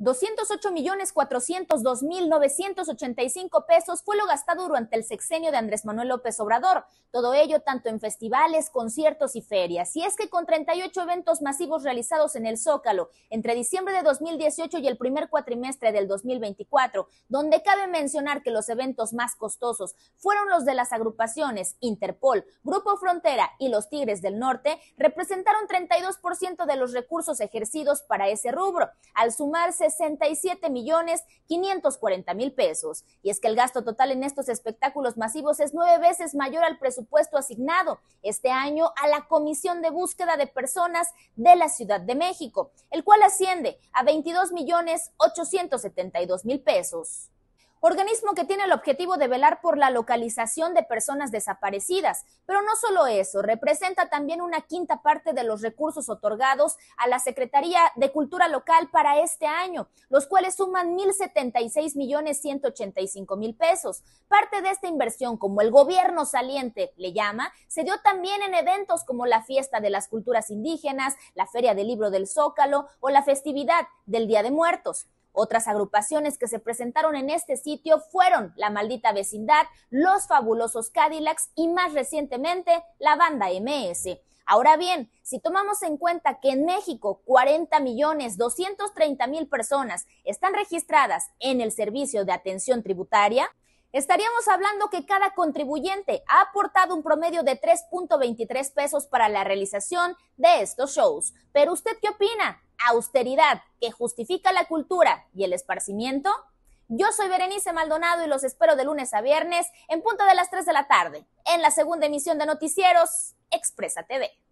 208 millones mil pesos fue lo gastado durante el sexenio de Andrés Manuel López Obrador. Todo ello tanto en festivales, conciertos y ferias. Y es que con 38 eventos masivos realizados en el Zócalo entre diciembre de 2018 y el primer cuatrimestre del 2024, donde cabe mencionar que los eventos más costosos fueron los de las agrupaciones Interpol, Grupo Frontera y los Tigres del Norte, representaron 32% de los recursos ejercidos para ese rubro. Al sumarse 67 millones 540 mil pesos. Y es que el gasto total en estos espectáculos masivos es nueve veces mayor al presupuesto asignado este año a la Comisión de Búsqueda de Personas de la Ciudad de México, el cual asciende a 22 millones 872 mil pesos organismo que tiene el objetivo de velar por la localización de personas desaparecidas. Pero no solo eso, representa también una quinta parte de los recursos otorgados a la Secretaría de Cultura Local para este año, los cuales suman seis millones cinco mil pesos. Parte de esta inversión, como el gobierno saliente le llama, se dio también en eventos como la Fiesta de las Culturas Indígenas, la Feria del Libro del Zócalo o la festividad del Día de Muertos. Otras agrupaciones que se presentaron en este sitio fueron La Maldita Vecindad, Los Fabulosos Cadillacs y más recientemente la banda MS. Ahora bien, si tomamos en cuenta que en México 40 millones 230 mil personas están registradas en el servicio de atención tributaria, Estaríamos hablando que cada contribuyente ha aportado un promedio de 3.23 pesos para la realización de estos shows. Pero usted qué opina? ¿Austeridad que justifica la cultura y el esparcimiento? Yo soy Berenice Maldonado y los espero de lunes a viernes en punto de las 3 de la tarde en la segunda emisión de Noticieros Expresa TV.